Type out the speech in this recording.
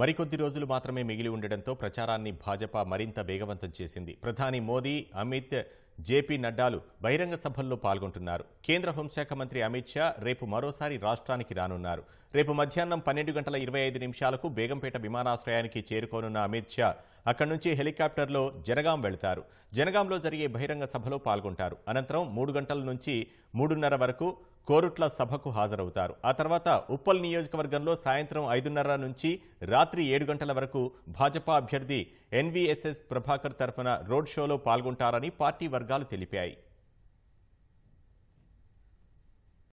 మరికొద్ది రోజులు మాత్రమే మిగిలి ఉండడంతో ప్రచారాన్ని భాజపా మరింత వేగవంతం చేసింది ప్రధాని మోదీ అమిత్ జేపీ నడ్డాలు బహిరంగ సభల్లో పాల్గొంటున్నారు కేంద్ర హోంశాఖ మంత్రి అమిత్ షా రేపు మరోసారి రాష్ట్రానికి రానున్నారు రేపు మధ్యాహ్నం పన్నెండు గంటల ఇరవై ఐదు నిమిషాలకు బేగంపేట విమానాశ్రయానికి చేరుకోనున్న అమిత్ షా అక్కడి నుంచి హెలికాప్టర్లో జనగాం వెళతారు జనగాంలో జరిగే బహిరంగ సభలో పాల్గొంటారు అనంతరం మూడు గంటల నుంచి మూడున్నర వరకు కోరుట్ల సభకు హాజరవుతారు ఆ తర్వాత ఉప్పల్ నియోజకవర్గంలో సాయంత్రం ఐదున్నర నుంచి రాత్రి ఏడు గంటల వరకు భాజపా అభ్యర్థి ఎన్వీఎస్ఎస్ ప్రభాకర్ తరఫున రోడ్ షోలో పాల్గొంటారని పార్టీ వర్గాలు తెలిపాయి